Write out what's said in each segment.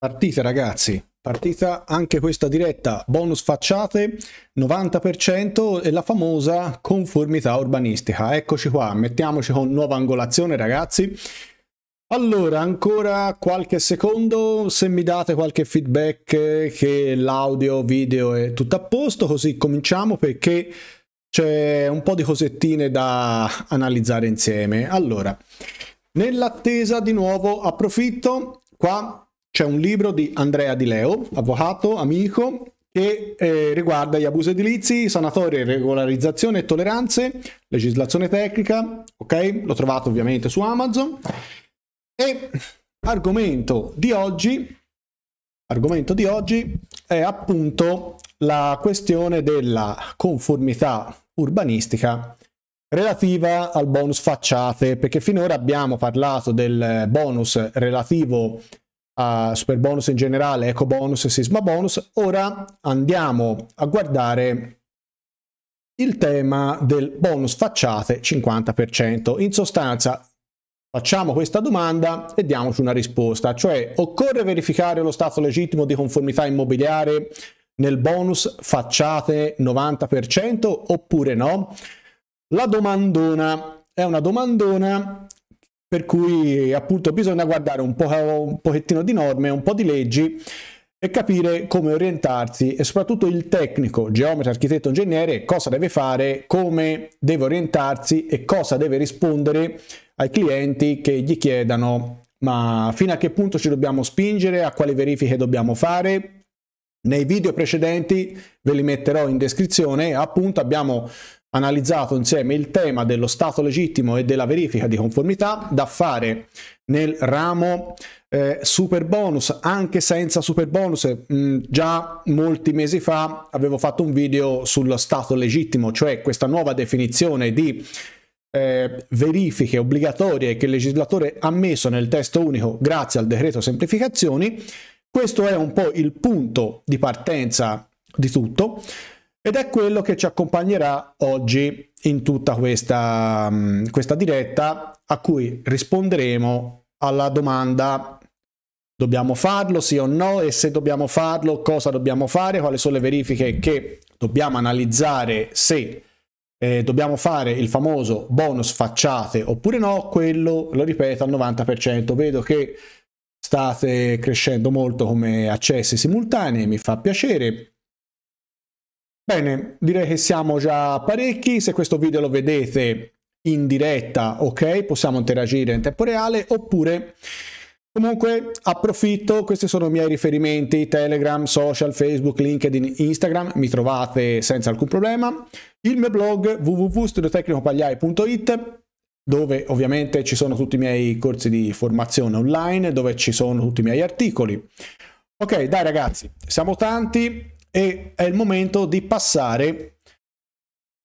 Partite ragazzi, partita anche questa diretta, bonus facciate 90% e la famosa conformità urbanistica. Eccoci qua, mettiamoci con nuova angolazione ragazzi. Allora, ancora qualche secondo, se mi date qualche feedback eh, che l'audio, video è tutto a posto, così cominciamo perché c'è un po' di cosettine da analizzare insieme. Allora, nell'attesa di nuovo approfitto qua c'è un libro di Andrea Di Leo, avvocato, amico, che eh, riguarda gli abusi edilizi, sanatorie, regolarizzazione e tolleranze, legislazione tecnica, ok? L'ho trovato ovviamente su Amazon. E argomento di oggi, argomento di oggi è appunto la questione della conformità urbanistica relativa al bonus facciate, perché finora abbiamo parlato del bonus relativo a super bonus in generale, eco bonus e sisma bonus. Ora andiamo a guardare il tema del bonus facciate 50%. In sostanza facciamo questa domanda e diamoci una risposta, cioè occorre verificare lo stato legittimo di conformità immobiliare nel bonus facciate 90% oppure no? La domandona è una domandona per cui appunto bisogna guardare un, po', un pochettino di norme, un po' di leggi e capire come orientarsi e soprattutto il tecnico, geometra, architetto, ingegnere, cosa deve fare, come deve orientarsi e cosa deve rispondere ai clienti che gli chiedano ma fino a che punto ci dobbiamo spingere, a quali verifiche dobbiamo fare. Nei video precedenti ve li metterò in descrizione, appunto abbiamo analizzato insieme il tema dello stato legittimo e della verifica di conformità da fare nel ramo eh, super bonus anche senza super bonus mm, già molti mesi fa avevo fatto un video sullo stato legittimo cioè questa nuova definizione di eh, verifiche obbligatorie che il legislatore ha messo nel testo unico grazie al decreto semplificazioni questo è un po' il punto di partenza di tutto ed è quello che ci accompagnerà oggi in tutta questa, mm, questa diretta a cui risponderemo alla domanda dobbiamo farlo sì o no e se dobbiamo farlo cosa dobbiamo fare, quali sono le verifiche che dobbiamo analizzare se eh, dobbiamo fare il famoso bonus facciate oppure no, quello lo ripeto al 90%, vedo che state crescendo molto come accessi simultanei, mi fa piacere, Bene, direi che siamo già parecchi, se questo video lo vedete in diretta, ok, possiamo interagire in tempo reale, oppure comunque approfitto, questi sono i miei riferimenti, Telegram, social, Facebook, LinkedIn, Instagram, mi trovate senza alcun problema, il mio blog www.studiotecnicopagliai.it dove ovviamente ci sono tutti i miei corsi di formazione online, dove ci sono tutti i miei articoli. Ok, dai ragazzi, siamo tanti, e è il momento di passare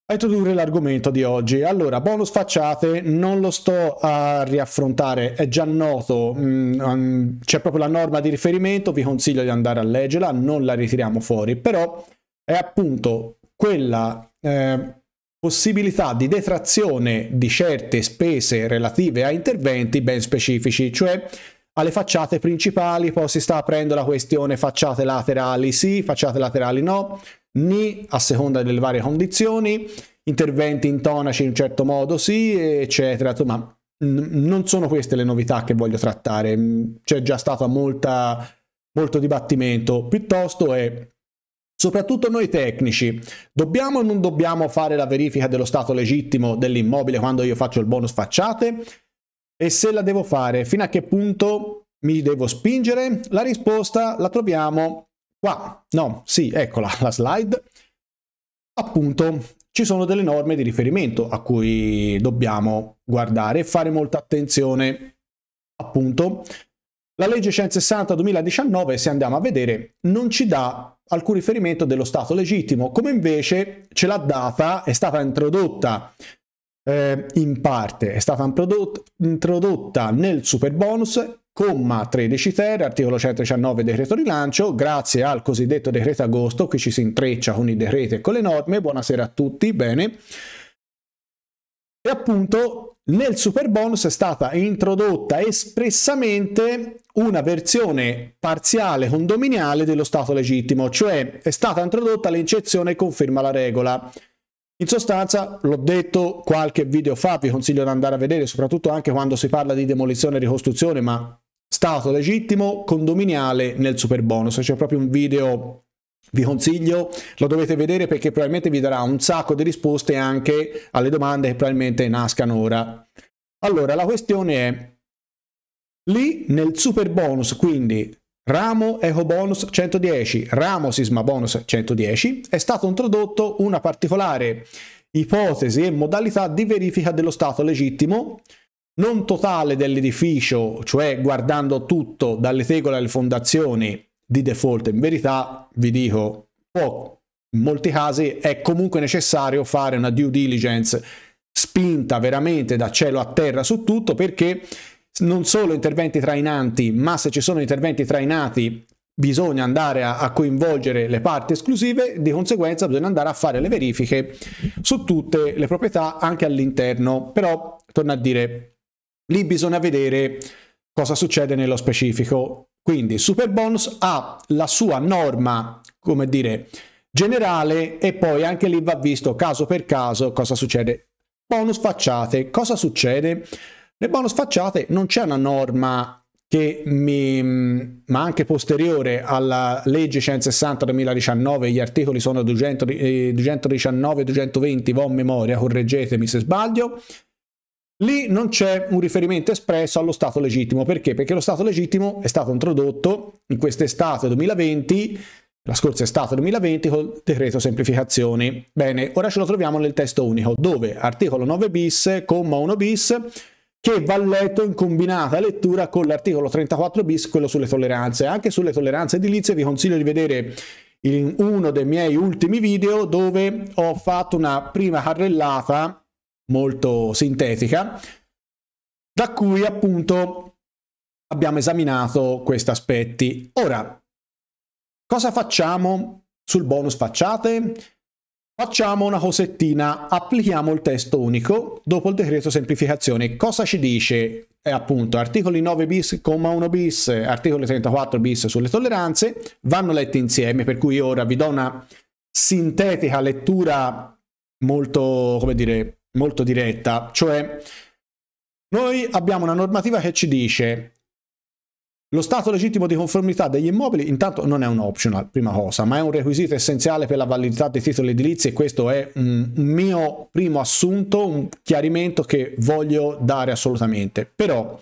a introdurre l'argomento di oggi. Allora, bonus facciate, non lo sto a riaffrontare, è già noto, mm, c'è proprio la norma di riferimento, vi consiglio di andare a leggerla, non la ritiriamo fuori, però è appunto quella eh, possibilità di detrazione di certe spese relative a interventi ben specifici, cioè alle facciate principali poi si sta aprendo la questione facciate laterali sì, facciate laterali no, ni a seconda delle varie condizioni, interventi intonaci in un certo modo sì, eccetera, insomma, non sono queste le novità che voglio trattare, mm, c'è già stato molta, molto dibattimento, piuttosto è soprattutto noi tecnici, dobbiamo o non dobbiamo fare la verifica dello stato legittimo dell'immobile quando io faccio il bonus facciate? E se la devo fare, fino a che punto mi devo spingere? La risposta la troviamo qua. No, sì, eccola la slide. Appunto, ci sono delle norme di riferimento a cui dobbiamo guardare e fare molta attenzione. Appunto, la legge 160 2019, se andiamo a vedere, non ci dà alcun riferimento dello Stato legittimo, come invece ce l'ha data, è stata introdotta eh, in parte è stata introdotta nel super bonus comma 13 ter, articolo 119 decreto rilancio, grazie al cosiddetto decreto agosto, che ci si intreccia con i decreti e con le norme, buonasera a tutti, bene. E appunto nel super bonus è stata introdotta espressamente una versione parziale condominiale dello stato legittimo, cioè è stata introdotta l'eccezione conferma la regola. In sostanza, l'ho detto qualche video fa, vi consiglio di andare a vedere, soprattutto anche quando si parla di demolizione e ricostruzione, ma stato legittimo condominiale nel super bonus. C'è proprio un video vi consiglio, lo dovete vedere perché probabilmente vi darà un sacco di risposte anche alle domande che probabilmente nascano ora. Allora, la questione è, lì nel super bonus, quindi Ramo Eco Bonus 110, Ramo Sisma Bonus 110, è stato introdotto una particolare ipotesi e modalità di verifica dello stato legittimo non totale dell'edificio, cioè guardando tutto dalle tegole alle fondazioni di default in verità, vi dico, può, in molti casi è comunque necessario fare una due diligence spinta veramente da cielo a terra su tutto perché non solo interventi trainanti, ma se ci sono interventi trainati bisogna andare a, a, coinvolgere le parti esclusive, di conseguenza bisogna andare a fare le verifiche su tutte le proprietà anche all'interno, però torno a dire, lì bisogna vedere cosa succede nello specifico. Quindi Superbonus ha la sua norma, come dire, generale e poi anche lì va visto caso per caso cosa succede. Bonus facciate, cosa succede? Nel bonus facciate non c'è una norma che mi, ma anche posteriore alla legge 160 2019, gli articoli sono 200, eh, 219 e 220, vo memoria, correggetemi se sbaglio, lì non c'è un riferimento espresso allo Stato legittimo, perché? Perché lo Stato legittimo è stato introdotto in quest'estate 2020, la scorsa estate 2020, col decreto semplificazioni. Bene, ora ce lo troviamo nel testo unico, dove articolo 9 bis, comma 1 bis, che va letto in combinata lettura con l'articolo 34 bis, quello sulle tolleranze. Anche sulle tolleranze edilizie vi consiglio di vedere in uno dei miei ultimi video dove ho fatto una prima carrellata molto sintetica da cui appunto abbiamo esaminato questi aspetti. Ora, cosa facciamo sul bonus facciate? Facciamo una cosettina, applichiamo il testo unico dopo il decreto semplificazione. Cosa ci dice? È appunto articoli 9 bis, comma 1 bis, articoli 34 bis sulle tolleranze, vanno letti insieme, per cui ora vi do una sintetica lettura molto, come dire, molto diretta, cioè noi abbiamo una normativa che ci dice lo stato legittimo di conformità degli immobili intanto non è un optional, prima cosa, ma è un requisito essenziale per la validità dei titoli edilizi e questo è un mio primo assunto, un chiarimento che voglio dare assolutamente. Però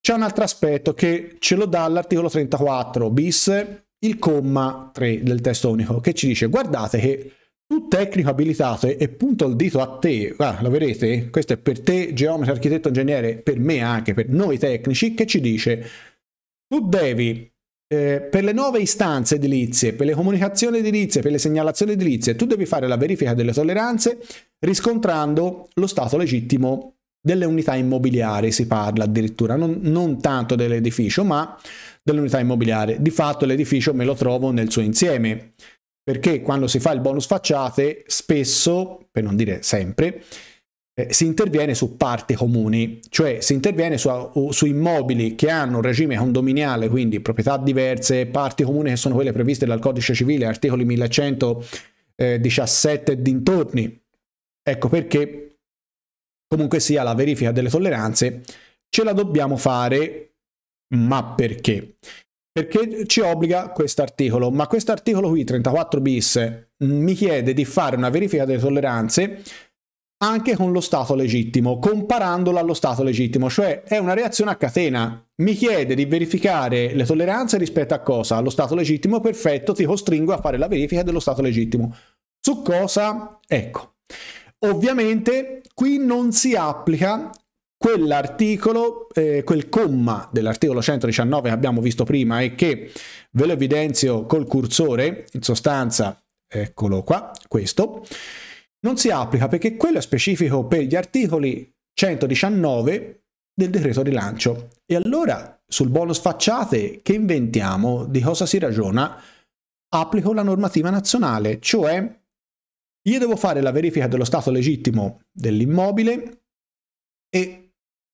c'è un altro aspetto che ce lo dà l'articolo 34 bis, il comma 3 del testo unico, che ci dice guardate che tu tecnico abilitato e, punto il dito a te, ah, lo vedete? Questo è per te, geometra, architetto, ingegnere, per me anche, per noi tecnici, che ci dice tu devi eh, per le nuove istanze edilizie, per le comunicazioni edilizie, per le segnalazioni edilizie, tu devi fare la verifica delle tolleranze riscontrando lo stato legittimo delle unità immobiliari, si parla addirittura, non, non tanto dell'edificio, ma dell'unità immobiliare. Di fatto l'edificio me lo trovo nel suo insieme perché quando si fa il bonus facciate spesso, per non dire sempre, eh, si interviene su parti comuni, cioè si interviene su, uh, su, immobili che hanno un regime condominiale, quindi proprietà diverse, parti comuni che sono quelle previste dal codice civile, articoli 1117 e dintorni. Ecco perché comunque sia la verifica delle tolleranze ce la dobbiamo fare, ma perché? perché ci obbliga questo articolo, ma questo articolo qui, 34 bis, mm, mi chiede di fare una verifica delle tolleranze anche con lo stato legittimo, comparandolo allo stato legittimo, cioè è una reazione a catena. Mi chiede di verificare le tolleranze rispetto a cosa? Allo stato legittimo, perfetto, ti costringo a fare la verifica dello stato legittimo. Su cosa? Ecco. Ovviamente qui non si applica quell'articolo, eh, quel comma dell'articolo 119 che abbiamo visto prima e che ve lo evidenzio col cursore, in sostanza, eccolo qua, questo, non si applica perché quello è specifico per gli articoli 119 del decreto rilancio. E allora sul bonus facciate che inventiamo, di cosa si ragiona, applico la normativa nazionale, cioè io devo fare la verifica dello stato legittimo dell'immobile e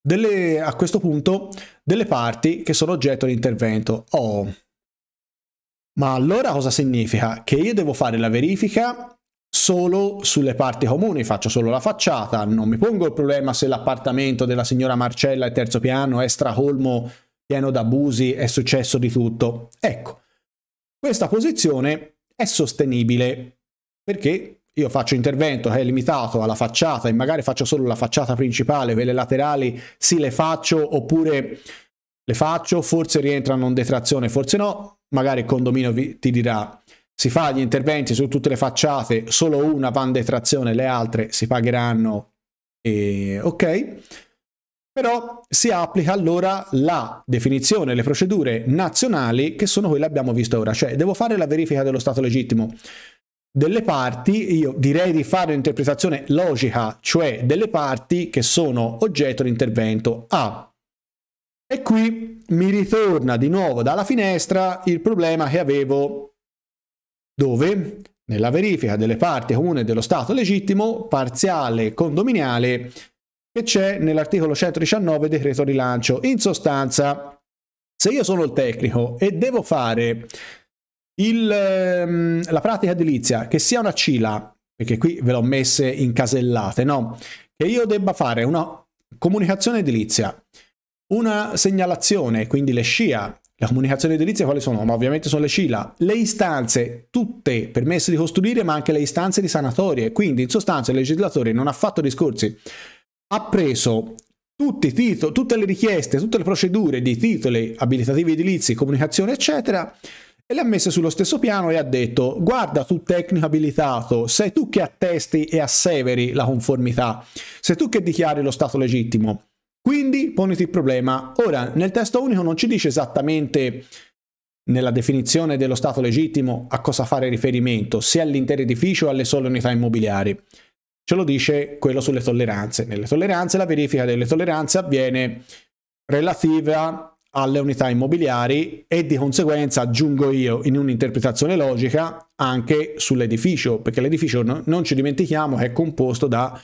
delle, a questo punto delle parti che sono oggetto di intervento. Oh, ma allora cosa significa? Che io devo fare la verifica solo sulle parti comuni, faccio solo la facciata, non mi pongo il problema se l'appartamento della signora Marcella è terzo piano, è stracolmo, pieno d'abusi, è successo di tutto. Ecco, questa posizione è sostenibile perché io faccio intervento che è limitato alla facciata e magari faccio solo la facciata principale, quelle laterali sì le faccio oppure le faccio, forse rientrano in detrazione, forse no, magari il condominio vi, ti dirà si fa gli interventi su tutte le facciate, solo una va in detrazione, le altre si pagheranno, e, ok? Però si applica allora la definizione, le procedure nazionali che sono quelle che abbiamo visto ora, cioè devo fare la verifica dello stato legittimo delle parti, io direi di fare un'interpretazione logica, cioè delle parti che sono oggetto di intervento A. E qui mi ritorna di nuovo dalla finestra il problema che avevo dove nella verifica delle parti comune dello Stato legittimo parziale condominiale che c'è nell'articolo 119 decreto rilancio. In sostanza, se io sono il tecnico e devo fare il, ehm, la pratica edilizia, che sia una CILA, perché qui ve l'ho messe in casellate, no? Che io debba fare una comunicazione edilizia, una segnalazione, quindi le SCIA, la comunicazione edilizia quali sono? Ma ovviamente sono le CILA, le istanze, tutte permesse di costruire, ma anche le istanze di sanatorie. Quindi in sostanza il legislatore non ha fatto discorsi, ha preso tutti i titoli, tutte le richieste, tutte le procedure di titoli abilitativi edilizi, comunicazione, eccetera, e le ha messe sullo stesso piano e ha detto guarda tu tecnico abilitato, sei tu che attesti e asseveri la conformità, sei tu che dichiari lo stato legittimo. Quindi poniti il problema. Ora, nel testo unico non ci dice esattamente nella definizione dello stato legittimo a cosa fare riferimento, sia all'intero edificio o alle sole unità immobiliari. Ce lo dice quello sulle tolleranze. Nelle tolleranze la verifica delle tolleranze avviene relativa alle unità immobiliari e di conseguenza aggiungo io in un'interpretazione logica anche sull'edificio, perché l'edificio no, non ci dimentichiamo che è composto da,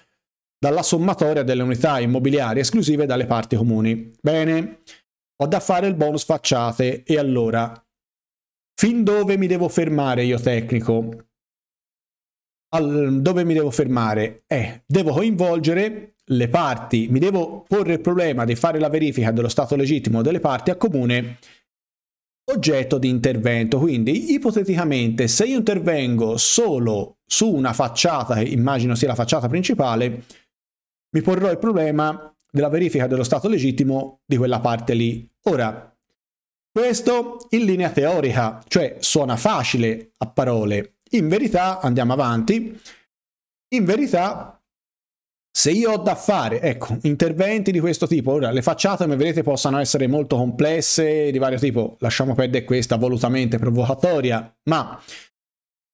dalla sommatoria delle unità immobiliari esclusive dalle parti comuni. Bene, ho da fare il bonus facciate e allora fin dove mi devo fermare io tecnico? Al, dove mi devo fermare? Eh, devo coinvolgere le parti, mi devo porre il problema di fare la verifica dello stato legittimo delle parti a comune oggetto di intervento. Quindi ipoteticamente se io intervengo solo su una facciata, che immagino sia la facciata principale, mi porrò il problema della verifica dello stato legittimo di quella parte lì. Ora, questo in linea teorica, cioè suona facile a parole. In verità, andiamo avanti, in verità se io ho da fare, ecco, interventi di questo tipo, ora le facciate come vedete possono essere molto complesse, di vario tipo, lasciamo perdere questa volutamente provocatoria, ma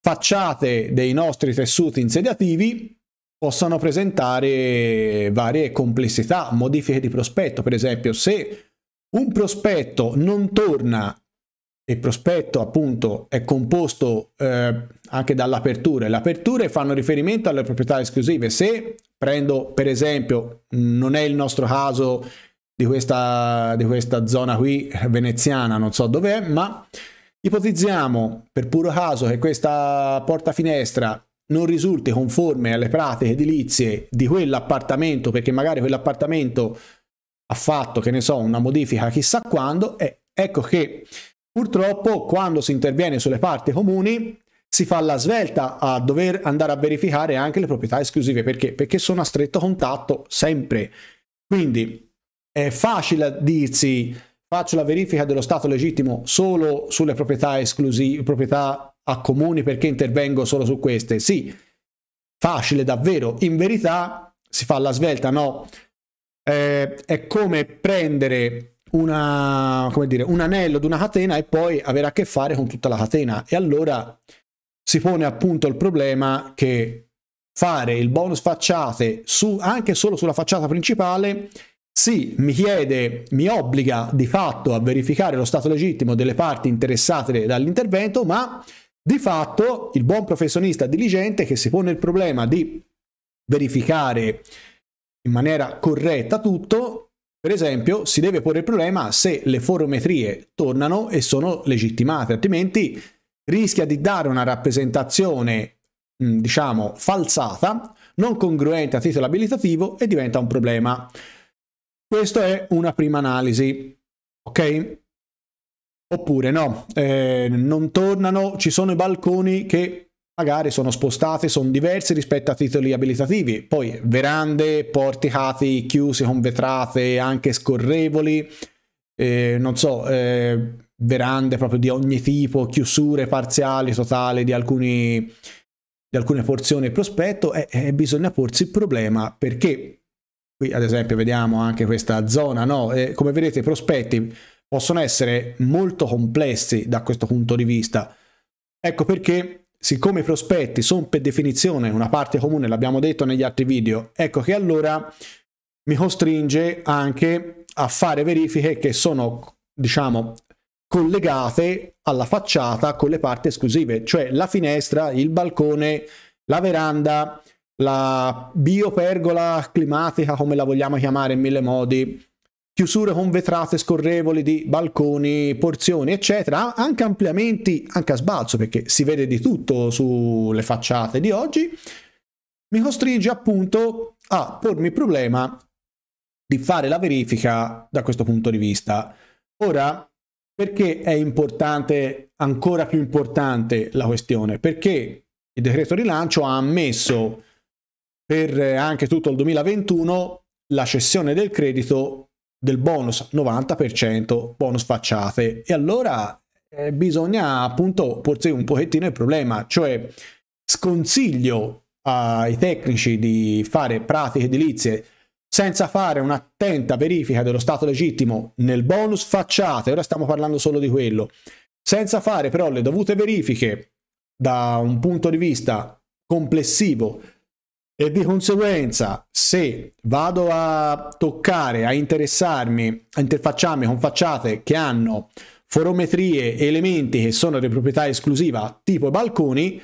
facciate dei nostri tessuti insediativi possono presentare varie complessità, modifiche di prospetto, per esempio se un prospetto non torna il prospetto appunto è composto eh, anche dall'apertura e le aperture fanno riferimento alle proprietà esclusive se prendo per esempio non è il nostro caso di questa, di questa zona qui veneziana non so dov'è ma ipotizziamo per puro caso che questa porta finestra non risulti conforme alle pratiche edilizie di quell'appartamento perché magari quell'appartamento ha fatto che ne so una modifica chissà quando eh, ecco che Purtroppo quando si interviene sulle parti comuni si fa la svelta a dover andare a verificare anche le proprietà esclusive perché? Perché sono a stretto contatto sempre. Quindi è facile dirsi faccio la verifica dello stato legittimo solo sulle proprietà esclusive, proprietà a comuni perché intervengo solo su queste. Sì, facile davvero. In verità si fa la svelta, no. Eh, è come prendere una, come dire, un anello di una catena e poi avere a che fare con tutta la catena. E allora si pone appunto il problema che fare il bonus facciate su, anche solo sulla facciata principale sì, mi chiede, mi obbliga di fatto a verificare lo stato legittimo delle parti interessate dall'intervento, ma di fatto il buon professionista diligente che si pone il problema di verificare in maniera corretta tutto per esempio, si deve porre il problema se le forometrie tornano e sono legittimate, altrimenti rischia di dare una rappresentazione, diciamo, falsata, non congruente a titolo abilitativo e diventa un problema. Questa è una prima analisi, ok? Oppure no, eh, non tornano, ci sono i balconi che magari sono spostati, sono diverse rispetto a titoli abilitativi. Poi verande, porticati chiusi con vetrate anche scorrevoli, eh, non so, eh, verande proprio di ogni tipo, chiusure parziali, totali di, alcuni, di alcune porzioni e prospetto e, eh, bisogna porsi il problema perché qui ad esempio vediamo anche questa zona, no? Eh, come vedete i prospetti possono essere molto complessi da questo punto di vista. Ecco perché siccome i prospetti sono per definizione una parte comune, l'abbiamo detto negli altri video, ecco che allora mi costringe anche a fare verifiche che sono, diciamo, collegate alla facciata con le parti esclusive, cioè la finestra, il balcone, la veranda, la biopergola climatica, come la vogliamo chiamare in mille modi, chiusure con vetrate scorrevoli di balconi, porzioni, eccetera, anche ampliamenti, anche a sbalzo, perché si vede di tutto sulle facciate di oggi, mi costringe appunto a pormi il problema di fare la verifica da questo punto di vista. Ora, perché è importante, ancora più importante la questione? Perché il decreto rilancio ha ammesso per eh, anche tutto il 2021 la cessione del credito del bonus 90%, bonus facciate. E allora eh, bisogna appunto porsi un pochettino il problema, cioè sconsiglio ai tecnici di fare pratiche edilizie senza fare un'attenta verifica dello stato legittimo nel bonus facciate, ora stiamo parlando solo di quello, senza fare però le dovute verifiche da un punto di vista complessivo e di conseguenza se vado a toccare, a interessarmi, a interfacciarmi con facciate che hanno forometrie, elementi che sono di proprietà esclusiva tipo balconi,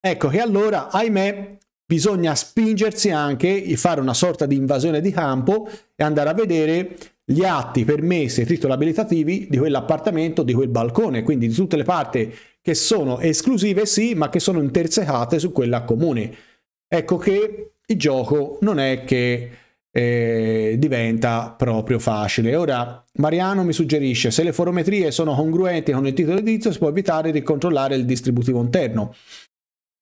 ecco che allora, ahimè, bisogna spingersi anche e fare una sorta di invasione di campo e andare a vedere gli atti, permessi e titoli abilitativi di quell'appartamento, di quel balcone, quindi di tutte le parti che sono esclusive sì, ma che sono intersecate su quella comune ecco che il gioco non è che eh, diventa proprio facile. Ora Mariano mi suggerisce se le forometrie sono congruenti con il titolo di edizio si può evitare di controllare il distributivo interno.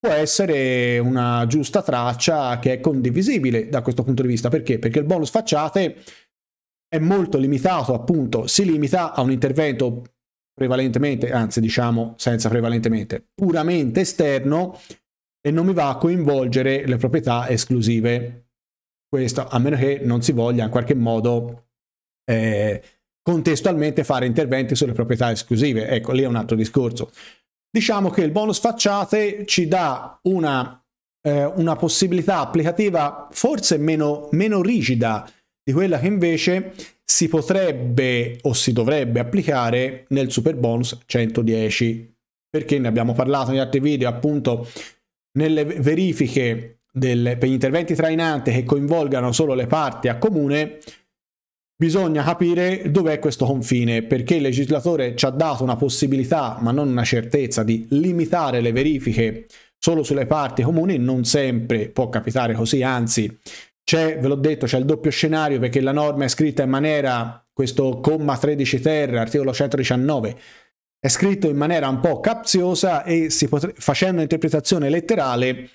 Può essere una giusta traccia che è condivisibile da questo punto di vista. Perché? Perché il bonus facciate è molto limitato, appunto, si limita a un intervento prevalentemente, anzi diciamo senza prevalentemente, puramente esterno e non mi va a coinvolgere le proprietà esclusive. Questo a meno che non si voglia in qualche modo eh, contestualmente fare interventi sulle proprietà esclusive. Ecco, lì è un altro discorso. Diciamo che il bonus facciate ci dà una, eh, una possibilità applicativa forse meno, meno rigida di quella che invece si potrebbe o si dovrebbe applicare nel super bonus 110 perché ne abbiamo parlato in altri video appunto nelle verifiche del, per gli interventi trainanti che coinvolgano solo le parti a comune, bisogna capire dov'è questo confine, perché il legislatore ci ha dato una possibilità, ma non una certezza, di limitare le verifiche solo sulle parti comuni, non sempre può capitare così, anzi c'è, ve l'ho detto, c'è il doppio scenario perché la norma è scritta in maniera, questo comma 13 ter, articolo 119, è scritto in maniera un po' capziosa e potre, facendo interpretazione letterale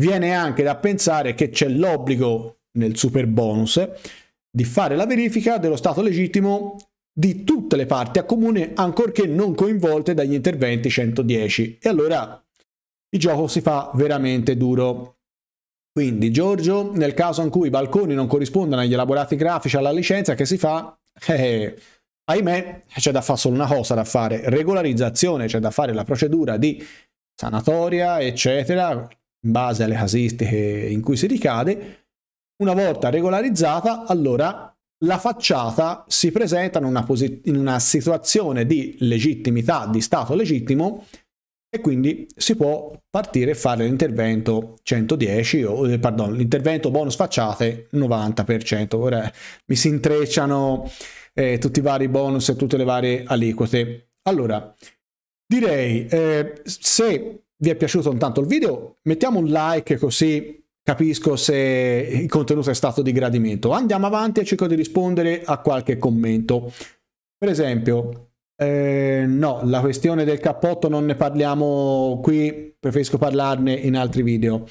viene anche da pensare che c'è l'obbligo nel super bonus di fare la verifica dello stato legittimo di tutte le parti a comune ancorché non coinvolte dagli interventi 110 e allora il gioco si fa veramente duro quindi Giorgio nel caso in cui i balconi non corrispondano agli elaborati grafici alla licenza che si fa eh, eh ahimè c'è da fare solo una cosa da fare, regolarizzazione, c'è da fare la procedura di sanatoria, eccetera, in base alle casistiche in cui si ricade. Una volta regolarizzata, allora la facciata si presenta in una, in una situazione di legittimità, di stato legittimo, e quindi si può partire e fare l'intervento 110 o eh, pardon, l'intervento bonus facciate 90%. Ora mi si intrecciano eh, tutti i vari bonus e tutte le varie aliquote. Allora, direi eh, se vi è piaciuto intanto il video, mettiamo un like così capisco se il contenuto è stato di gradimento. Andiamo avanti e cerco di rispondere a qualche commento. Per esempio, eh, no, la questione del cappotto non ne parliamo qui, preferisco parlarne in altri video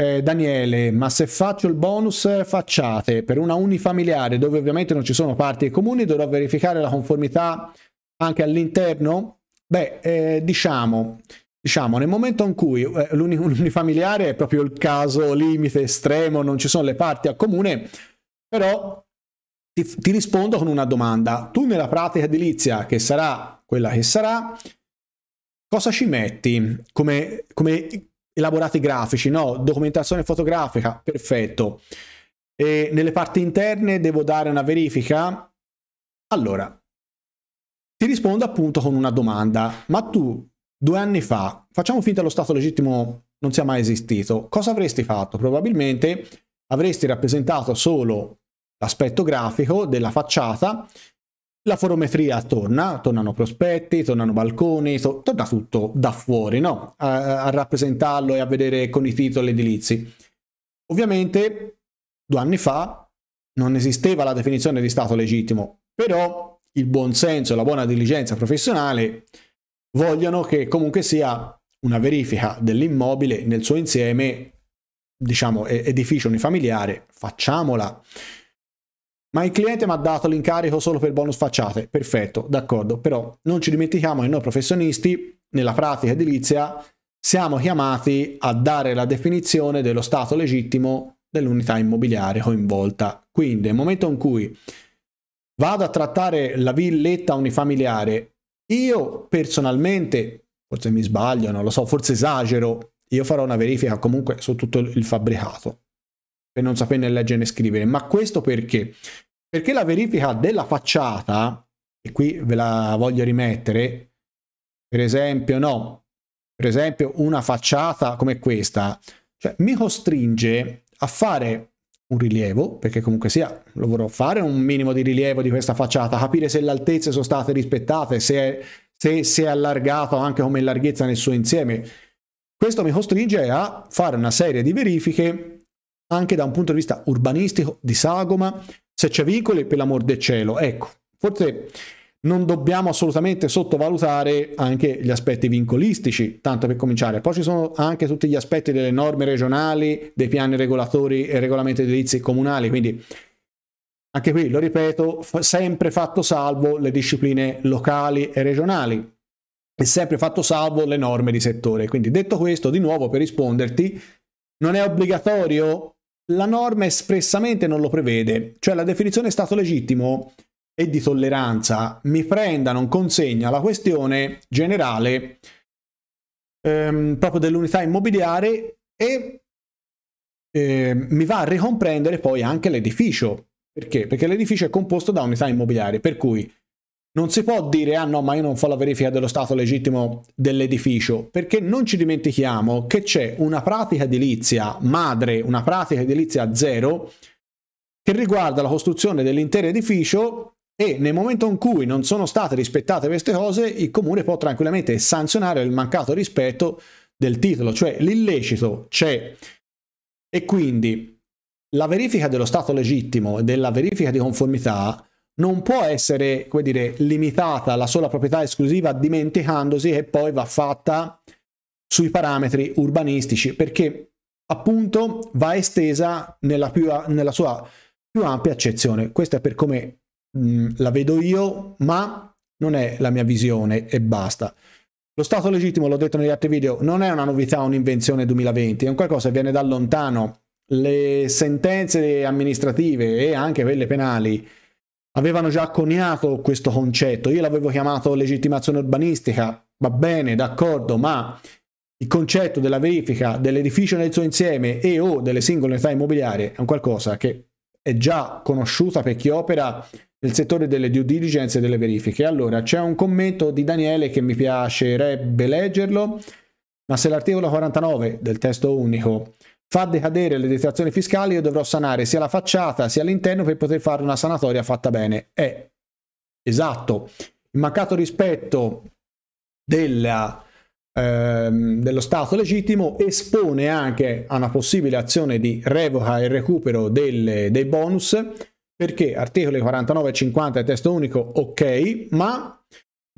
eh, Daniele, ma se faccio il bonus facciate per una unifamiliare dove ovviamente non ci sono parti e comuni, dovrò verificare la conformità anche all'interno? Beh, eh, diciamo, diciamo, nel momento in cui eh, l'unifamiliare è proprio il caso limite estremo, non ci sono le parti a comune, però ti, ti rispondo con una domanda. Tu nella pratica edilizia, che sarà quella che sarà, cosa ci metti come, come elaborati grafici, no, documentazione fotografica, perfetto. E nelle parti interne devo dare una verifica? Allora, ti rispondo appunto con una domanda, ma tu due anni fa, facciamo finta lo Stato legittimo non sia mai esistito, cosa avresti fatto? Probabilmente avresti rappresentato solo l'aspetto grafico della facciata la forometria torna, tornano prospetti, tornano balconi, to- torna tutto da fuori, no? a-, a rappresentarlo e a vedere con i titoli edilizi. Ovviamente due anni fa non esisteva la definizione di Stato legittimo, però il buon senso e la buona diligenza professionale vogliono che comunque sia una verifica dell'immobile nel suo insieme, diciamo edificio unifamiliare, facciamola. Ma il cliente mi ha dato l'incarico solo per bonus facciate. Perfetto, d'accordo. Però non ci dimentichiamo che noi professionisti, nella pratica edilizia, siamo chiamati a dare la definizione dello stato legittimo dell'unità immobiliare coinvolta. Quindi nel momento in cui vado a trattare la villetta unifamiliare, io personalmente, forse mi sbaglio, non lo so, forse esagero, io farò una verifica comunque su tutto il fabbricato per non saperne leggere né scrivere. Ma questo perché? Perché la verifica della facciata, e qui ve la voglio rimettere, per esempio, no, per esempio una facciata come questa, cioè mi costringe a fare un rilievo, perché comunque sia, lo vorrò fare un minimo di rilievo di questa facciata, capire se le altezze sono state rispettate, se è, se si è allargato anche come larghezza nel suo insieme. Questo mi costringe a fare una serie di verifiche anche da un punto di vista urbanistico di sagoma, se c'è vincoli per l'amor del cielo. Ecco, forse non dobbiamo assolutamente sottovalutare anche gli aspetti vincolistici, tanto per cominciare. Poi ci sono anche tutti gli aspetti delle norme regionali, dei piani regolatori e regolamenti edilizi comunali, quindi anche qui, lo ripeto, fa sempre fatto salvo le discipline locali e regionali e sempre fatto salvo le norme di settore. Quindi detto questo, di nuovo per risponderti, non è obbligatorio la norma espressamente non lo prevede, cioè la definizione Stato legittimo e di tolleranza mi prenda, non consegna la questione generale ehm, proprio dell'unità immobiliare e eh, mi va a ricomprendere poi anche l'edificio. Perché? Perché l'edificio è composto da unità immobiliari, per cui non si può dire, ah no, ma io non fa la verifica dello stato legittimo dell'edificio, perché non ci dimentichiamo che c'è una pratica edilizia madre, una pratica edilizia zero, che riguarda la costruzione dell'intero edificio e nel momento in cui non sono state rispettate queste cose, il comune può tranquillamente sanzionare il mancato rispetto del titolo, cioè l'illecito c'è. E quindi la verifica dello stato legittimo e della verifica di conformità non può essere, come dire, limitata alla sola proprietà esclusiva dimenticandosi che poi va fatta sui parametri urbanistici, perché appunto va estesa nella, più, nella sua più ampia accezione. Questa è per come mh, la vedo io, ma non è la mia visione e basta. Lo stato legittimo, l'ho detto negli altri video, non è una novità, un'invenzione 2020, è un qualcosa che viene da lontano. Le sentenze amministrative e anche quelle penali avevano già coniato questo concetto. Io l'avevo chiamato legittimazione urbanistica, va bene, d'accordo, ma il concetto della verifica dell'edificio nel suo insieme e o delle singole unità immobiliari è un qualcosa che è già conosciuta per chi opera nel settore delle due diligence e delle verifiche. Allora, c'è un commento di Daniele che mi piacerebbe leggerlo, ma se l'articolo 49 del testo unico fa decadere le detrazioni fiscali io dovrò sanare sia la facciata sia l'interno per poter fare una sanatoria fatta bene. Eh, esatto. Il mancato rispetto della, ehm, dello Stato legittimo espone anche a una possibile azione di revoca e recupero delle, dei bonus perché articoli 49 e 50 è testo unico, ok, ma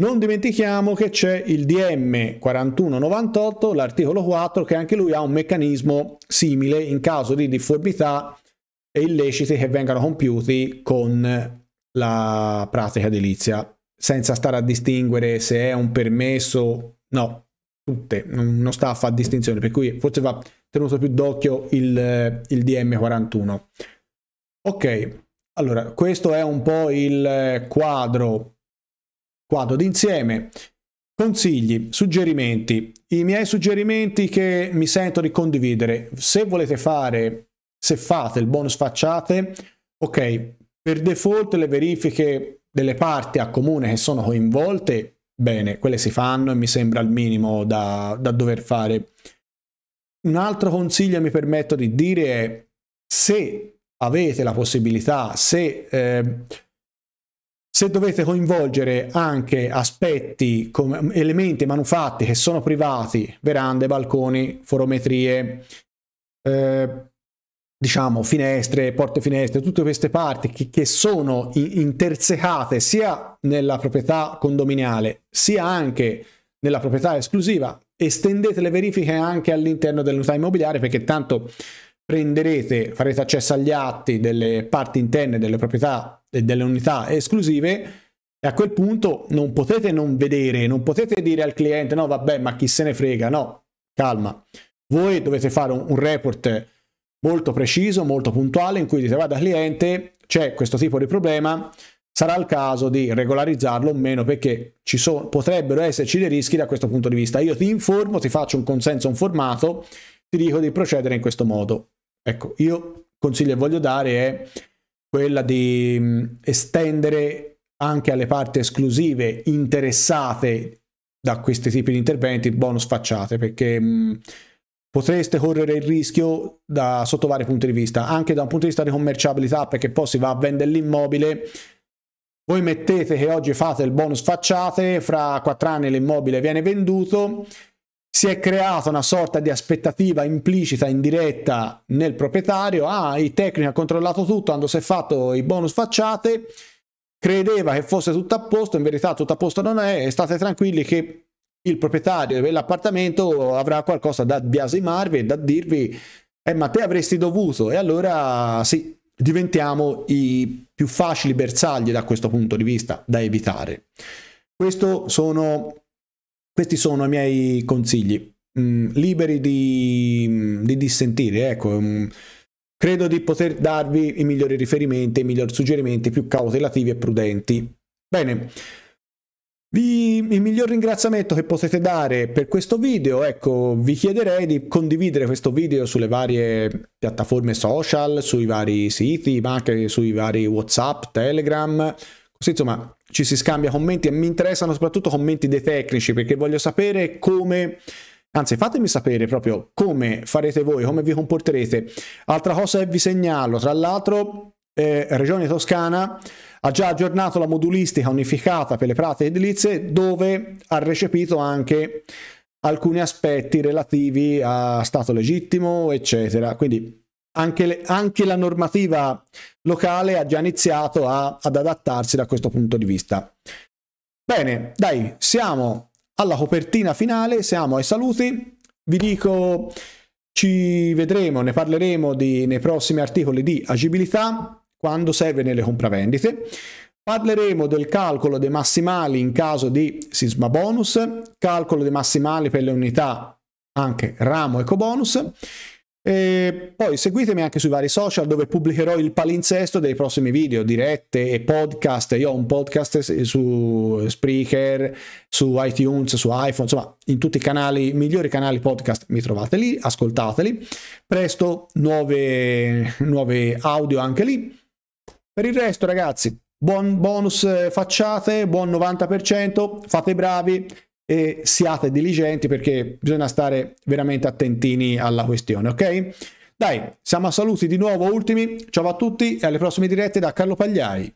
non dimentichiamo che c'è il DM 4198, l'articolo 4, che anche lui ha un meccanismo simile in caso di difformità e illeciti che vengano compiuti con la pratica edilizia, senza stare a distinguere se è un permesso, no, tutte, non, sta a fare distinzione, per cui forse va tenuto più d'occhio il, il DM41. Ok, allora questo è un po' il quadro Quadro d'insieme, Consigli, suggerimenti, i miei suggerimenti che mi sento di condividere. Se volete fare, se fate il bonus facciate, ok, per default le verifiche delle parti a comune che sono coinvolte, bene, quelle si fanno e mi sembra il minimo da, da dover fare. Un altro consiglio mi permetto di dire è se avete la possibilità, se... Eh, se dovete coinvolgere anche aspetti, come mm, elementi manufatti che sono privati, verande, balconi, forometrie, eh, diciamo finestre, porte finestre, tutte queste parti che, che sono intersecate sia nella proprietà condominiale sia anche nella proprietà esclusiva, estendete le verifiche anche all'interno dell'unità immobiliare perché tanto prenderete, farete accesso agli atti delle parti interne delle proprietà e delle unità esclusive e a quel punto non potete non vedere, non potete dire al cliente no vabbè ma chi se ne frega, no, calma. Voi dovete fare un, un report molto preciso, molto puntuale in cui dite vada cliente, c'è questo tipo di problema, sarà il caso di regolarizzarlo o meno perché ci so, potrebbero esserci dei rischi da questo punto di vista. Io ti informo, ti faccio un consenso un formato ti dico di procedere in questo modo. Ecco, io consiglio che voglio dare è quella di mm, estendere anche alle parti esclusive interessate da questi tipi di interventi bonus facciate perché mm, potreste correre il rischio da sotto vari punti di vista anche da un punto di vista di commerciabilità perché poi si va a vendere l'immobile voi mettete che oggi fate il bonus facciate, fra quattro anni l'immobile viene venduto si è creata una sorta di aspettativa implicita, indiretta nel proprietario, ah, i tecnici hanno controllato tutto, quando si è fatto i bonus facciate, credeva che fosse tutto a posto, in verità tutto a posto non è, state tranquilli che il proprietario dell'appartamento avrà qualcosa da biasimarvi e da dirvi, eh, ma te avresti dovuto, e allora sì, diventiamo i più facili bersagli da questo punto di vista da evitare. Questo sono questi sono i miei consigli, mm, liberi di, mm, di dissentire, ecco. Mm, credo di poter darvi i migliori riferimenti, i migliori suggerimenti più cautelativi e prudenti. Bene, vi, il miglior ringraziamento che potete dare per questo video, ecco, vi chiederei di condividere questo video sulle varie piattaforme social, sui vari siti, ma anche sui vari WhatsApp, Telegram, così insomma ci si scambia commenti e mi interessano soprattutto commenti dei tecnici perché voglio sapere come Anzi, fatemi sapere proprio come farete voi, come vi comporterete. Altra cosa che vi segnalo, tra l'altro, eh, Regione Toscana ha già aggiornato la modulistica unificata per le pratiche edilizie dove ha recepito anche alcuni aspetti relativi a stato legittimo, eccetera. Quindi anche, le, anche, la normativa locale ha già iniziato a, ad adattarsi da questo punto di vista. Bene, dai, siamo alla copertina finale, siamo ai saluti. Vi dico, ci vedremo, ne parleremo di, nei prossimi articoli di agibilità, quando serve nelle compravendite. Parleremo del calcolo dei massimali in caso di sisma bonus, calcolo dei massimali per le unità anche ramo eco bonus e poi seguitemi anche sui vari social dove pubblicherò il palinsesto dei prossimi video, dirette e podcast. Io ho un podcast su Spreaker, su iTunes, su iPhone, insomma, in tutti i canali, migliori canali podcast mi trovate lì, ascoltateli. Presto nuove, nuove audio anche lì. Per il resto, ragazzi, buon bonus eh, facciate, buon 90%, fate bravi, e siate diligenti perché bisogna stare veramente attentini alla questione, ok? Dai, siamo a saluti di nuovo ultimi, ciao a tutti e alle prossime dirette da Carlo Pagliai.